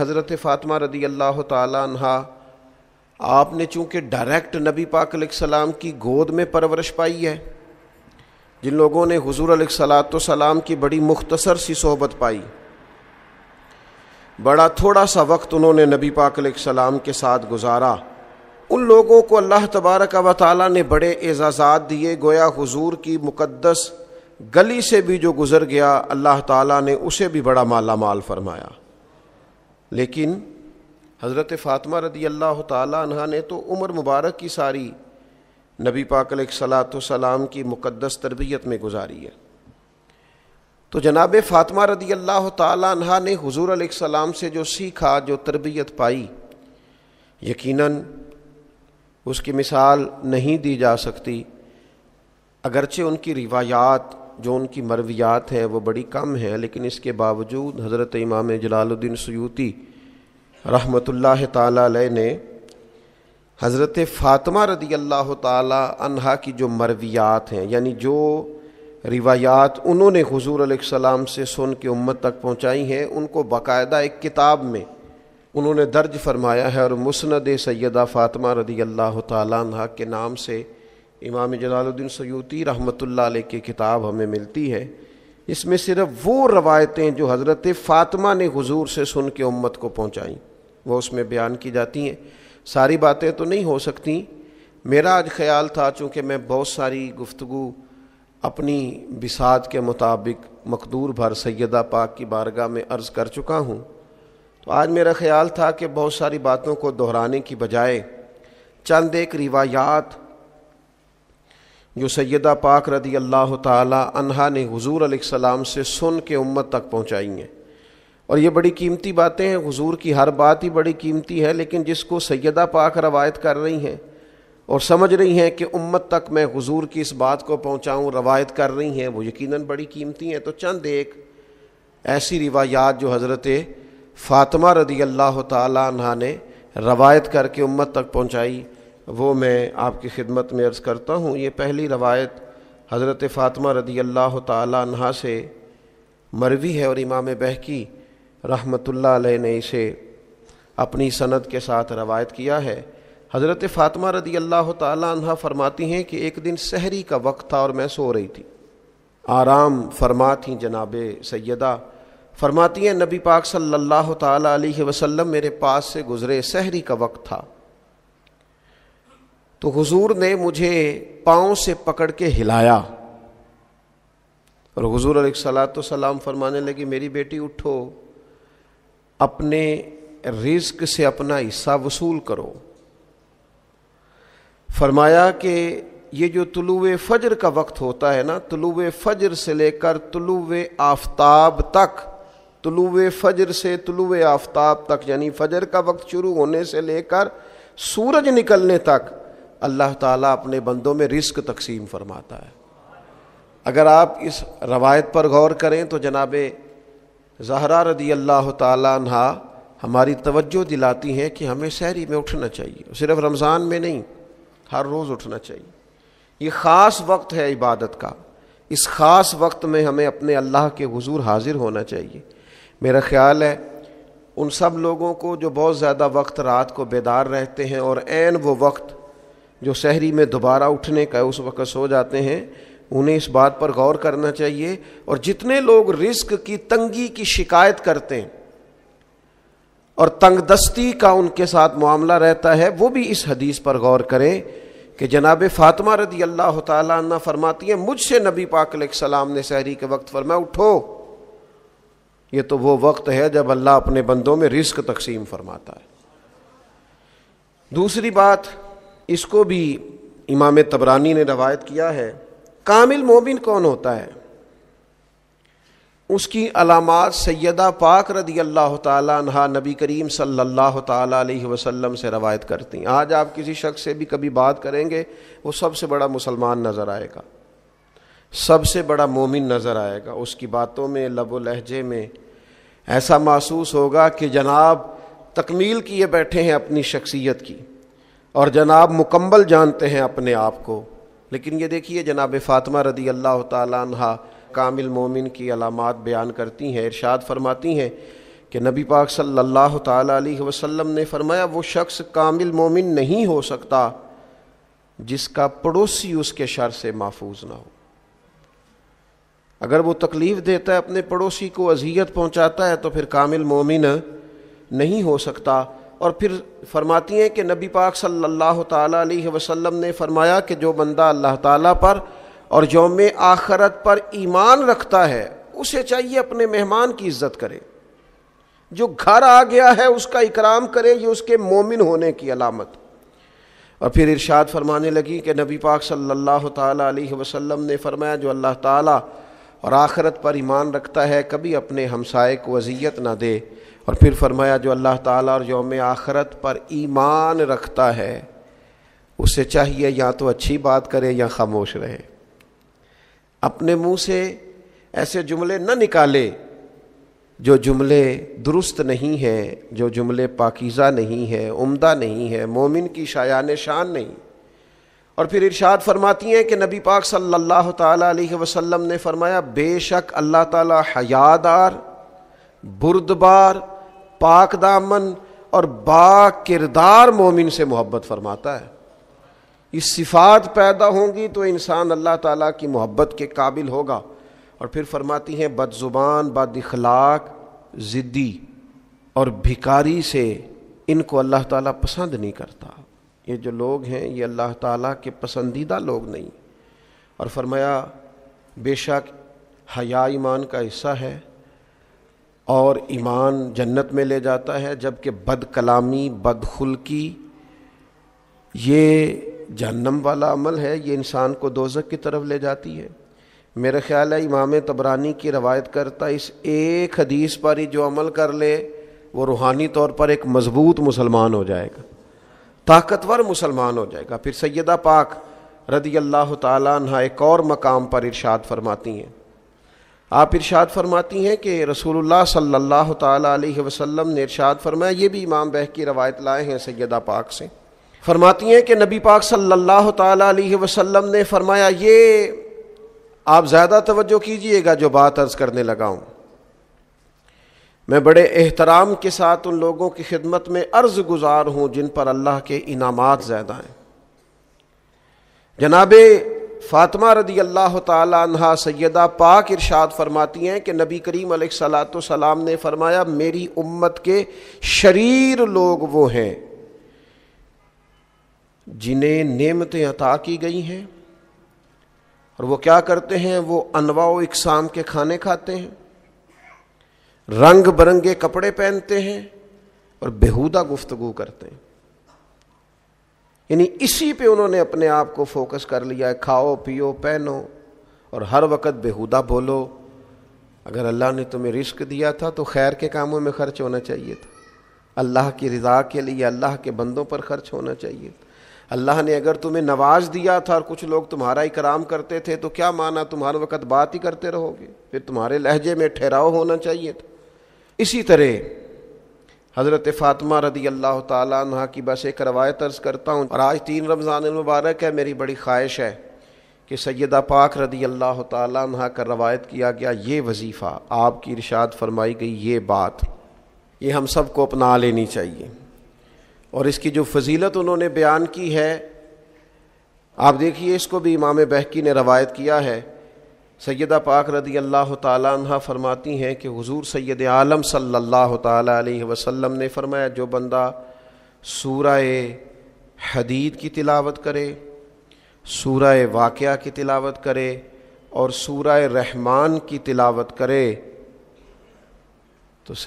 हज़रत फ़ातमा रदी अल्लाह तहा आपने चूँकि डायरेक्ट नबी पाक सलाम की गोद में परवरिश पाई है जिन लोगों ने हजूर सलात सलाम की बड़ी मुख्तसर सी सोहबत पाई बड़ा थोड़ा सा वक्त उन्होंने नबी पाक सलाम के साथ गुजारा उन लोगों को अल्लाह तबारक व ताली ने बड़े एजाज़ात दिए गोया हजूर की मुकदस गली से भी जो गुज़र गया अल्लाह ताली ने उसे भी बड़ा माला माल फरमाया लेकिन हज़रत फ़ातिमा रदी अल्लाह तह ने तो उम्र मुबारक की सारी नबी पाक सलाम की मुक़दस तरबियत में गुजारी है तो जनाब फ़ातिमा रदी अल्लाह तह ने हजूर सलाम से जो सीखा जो तरबियत पाई यकीनन उसकी मिसाल नहीं दी जा सकती अगरचे उनकी रिवायात जो उनकी मरवियात हैं वो बड़ी कम हैं लेकिन इसके बावजूद हज़रत इमाम जलालुद्दीन सयूती रहमत ला ने हज़रत फ़ातिमा रदी अल्लाह तहा की जो मरवियात हैं यानी जो रिवायात उन्होंने हजूर सलाम से सुन के उम्मत तक पहुँचाई हैं उनको बाकायदा एक किताब में उन्होंने दर्ज फरमाया है और मुसनद सैदा फ़ातिमा रदी अल्लाह तह के नाम से इमाम जलालुद्दीन सयूती रहमतुल्ला की किताब हमें मिलती है इसमें सिर्फ वो रवायतें जो हज़रत फ़ातमा ने हज़ूर से सुन के उम्मत को पहुँचाई वह उसमें बयान की जाती हैं सारी बातें तो नहीं हो सकती मेरा आज ख्याल था चूँकि मैं बहुत सारी गुफ्तु अपनी बिसात के मुताबिक मकदूर भर सैदा पाक की बारगाह में अर्ज़ कर चुका हूँ तो आज मेरा ख्याल था कि बहुत सारी बातों को दोहराने की बजाय चंद एक रिवायात जो सैदा पाक रदी अल्लाह तहा ने हजूर सलाम से सुन के उम्मत तक पहुँचाई हैं और ये बड़ी कीमती बातें हैं हजूर की हर बात ही बड़ी कीमती है लेकिन जिसको सैदा पाक रवायत कर रही हैं और समझ रही हैं कि उम्मत तक मैं हजूर की इस बात को पहुँचाऊँ रवायत कर रही हैं वो यकीन बड़ी कीमती हैं तो चंद एक ऐसी रिवायात जो हज़रत फ़ातमा रदी अल्लाह तहा ने रवायत करके उम्मत तक पहुँचाई वो मैं आपकी खिदमत में अर्ज़ करता हूँ ये पहली रवायत हज़रत फ़ातमा रदी अल्लाह तहा से मरवी है और इमाम बहकी रहमतुल्लाह ने इसे अपनी सनद के साथ रवायत किया है हज़रत फ़ातिमा रदी अल्लाह तह फरमाती हैं कि एक दिन सहरी का वक्त था और मैं सो रही थी आराम फरमा थी जनाब सैदा फरमाती हैं नबी पाक सल्लल्लाहु अलैहि वसल्लम मेरे पास से गुज़रे सहरी का वक्त था तो हुजूर ने मुझे पाँव से पकड़ के हिलाया और हजूर तो सलाम फरमाने लगी मेरी बेटी उठो अपने रिस्क से अपना हिस्सा वसूल करो फरमाया कि ये जो तुलु फजर का वक्त होता है ना तुलु फजर से लेकर तुलुव आफ्ताब तक तुलु फजर से तुलु आफ्ताब तक यानी फजर का वक्त शुरू होने से लेकर सूरज निकलने तक अल्लाह ताला अपने बंदों में रिस्क तकसीम फरमाता है अगर आप इस रवायत पर गौर करें तो जनाब जहरा रदी अल्लाह तहा हमारी तवज्जो दिलाती हैं कि हमें शहरी में उठना चाहिए सिर्फ रमज़ान में नहीं हर रोज़ उठना चाहिए ये ख़ास वक्त है इबादत का इस ख़ास वक्त में हमें अपने अल्लाह के हजूर हाजिर होना चाहिए मेरा ख्याल है उन सब लोगों को जो बहुत ज़्यादा वक्त रात को बेदार रहते हैं और एन वो वक्त जो शहरी में दोबारा उठने का उस वक्त सो जाते हैं उन्हें इस बात पर गौर करना चाहिए और जितने लोग रिस्क की तंगी की शिकायत करते हैं और तंगदस्ती का उनके साथ मामला रहता है वो भी इस हदीस पर गौर करें कि जनाब फातिमा रदी अल्लाह ताला फरमाती है मुझसे नबी पाक सलाम ने शहरी के वक्त फरमाया उठो ये तो वो वक्त है जब अल्लाह अपने बंदों में रिस्क तकसीम फरमाता है दूसरी बात इसको भी इमाम तबरानी ने रवायत किया है कामिल मोमिन कौन होता है उसकी अलामत सैदा पाक रदी अल्लाह तहा नबी करीम सल्लल्लाहु अलैहि वसल्लम से रवायत करती हैं आज आप किसी शख्स से भी कभी बात करेंगे वो सबसे बड़ा मुसलमान नज़र आएगा सबसे बड़ा मोमिन नज़र आएगा उसकी बातों में लब लहजे में ऐसा महसूस होगा कि जनाब तकमील किए बैठे हैं अपनी शख्सियत की और जनाब मुकम्मल जानते हैं अपने आप को लेकिन ये देखिए जनाब फ़ातमा रदी अल्लाह तहा कामिल मोमिन की अलामत बयान करती हैं इरशाद फरमाती हैं कि नबी पाक सल्लल्लाहु अलैहि वसल्लम ने फरमाया वो शख्स कामिल मोमिन नहीं हो सकता जिसका पड़ोसी उसके शर से महफूज ना हो अगर वो तकलीफ़ देता है अपने पड़ोसी को अजियत पहुंचाता है तो फिर कामिल मोमिन नहीं हो सकता और फिर फरमाती हैं कि नबी पाक सल्लल्लाहु अलैहि वसल्लम ने फरमाया कि जो बंदा अल्लाह ताला पर और योम आखरत पर ईमान रखता है उसे चाहिए अपने मेहमान की इज्जत करे जो घर आ गया है उसका इकराम करे ये उसके मोमिन होने की अलामत और फिर इरशाद फरमाने लगी कि नबी पाक सल्लल्लाहु अलैहि वसल्लम ने फरमाया जो अल्लाह ताला और आखरत पर ईमान रखता है कभी अपने हमसाए को अजियत ना दे और फिर फरमाया जो अल्लाह ताला और योम आखरत पर ईमान रखता है उसे चाहिए या तो अच्छी बात करे या खामोश रहे अपने मुंह से ऐसे जुमले न निकाले जो जुमले दुरुस्त नहीं हैं जो जुमले पाकिज़ा नहीं हैं उम्दा नहीं है मोमिन की शायान शान नहीं और फिर इर्शाद फरमाती हैं कि नबी पाक सल्लल्लाहु अलैहि वसल्लम ने फरमाया बेशक अल्लाह ताला हयादार बुरदबार पाक दामन और बा किरदार मोमिन से मोहब्बत फरमाता है ये सिफात पैदा होंगी तो इंसान अल्लाह ताला की मोहब्बत के काबिल होगा और फिर फरमाती हैं बदजुबान इखलाक ज़िद्दी और भिकारी से इनको अल्लाह ताला पसंद नहीं करता ये जो लोग हैं ये अल्लाह ताला के पसंदीदा लोग नहीं और फरमाया बेशक हया ईमान का हिस्सा है और ईमान जन्नत में ले जाता है जबकि बद कलामी बदखुल्की ये जहन्नम वाला अमल है ये इंसान को दोजक की तरफ ले जाती है मेरे ख्याल है इमाम तबरानी की रवायत करता इस एक हदीस पर ही जो अमल कर ले वो रूहानी तौर पर एक मज़बूत मुसलमान हो जाएगा ताकतवर मुसलमान हो जाएगा फिर सैदा पाक रदी अल्लाह तह एक और मकाम पर इरशाद फरमाती हैं आप इर्शाद फरमाती हैं कि रसूलुल्लाह सल्लल्लाहु अलैहि वसल्लम ने इर्शाद फरमाया ये भी इमाम बह की रवायत लाए हैं सैदा पाक से फरमाती हैं कि नबी पाक सल्लल्लाहु अलैहि वसल्लम ने फरमाया ये आप ज़्यादा तवज्जो कीजिएगा जो बात अर्ज़ करने लगा हूँ मैं बड़े एहतराम के साथ उन लोगों की खिदमत में अर्ज़ गुजार हूँ जिन पर अल्लाह के इनामात ज़्यादा हैं जनाबे फातमा रदी अल्लाह तहा सैदा पाक इरशाद फरमाती हैं कि नबी करीम सलाम ने फरमाया मेरी उम्मत के शरीर लोग वो हैं जिन्हें नियमतें अता की गई हैं और वो क्या करते हैं वो अनवा इकसाम के खाने खाते हैं रंग बिरंगे कपड़े पहनते हैं और बेहूदा गुफ्तगु करते हैं यानी इसी पे उन्होंने अपने आप को फोकस कर लिया है खाओ पियो पहनो और हर वक्त बेहुदा बोलो अगर अल्लाह ने तुम्हें रिस्क दिया था तो खैर के कामों में खर्च होना चाहिए था अल्लाह की रजा के लिए अल्लाह के बंदों पर खर्च होना चाहिए अल्लाह ने अगर तुम्हें नवाज दिया था और कुछ लोग तुम्हारा इकराम करते थे तो क्या माना तुम हर वक्त बात ही करते रहोगे फिर तुम्हारे लहजे में ठहराव होना चाहिए था इसी तरह हज़रत फ़ातमा रदी अल्लाह तहा की बस एक रवायत अर्ज़ करता हूँ और आज तीन रमज़ान मुबारक है मेरी बड़ी ख्वाहिश है कि सैदा पाक रदी अल्लाह तहा का रवायत किया गया ये वजीफ़ा आपकी रिशात फरमाई गई ये बात ये हम सब को अपना लेनी चाहिए और इसकी जो फजीलत उन्होंने बयान की है आप देखिए इसको भी इमाम बहकी ने रवायत किया है सैदा पाक रदी अल्लाह तह फरमाती हैं कि हज़ूर सैद आलम सल्ला तसलम ने फरमाया जो बंदा सूरा हदीद की तिलावत करे सूरा वाक़ की तिलावत करे और सूरा रहमान की तिलावत करे तो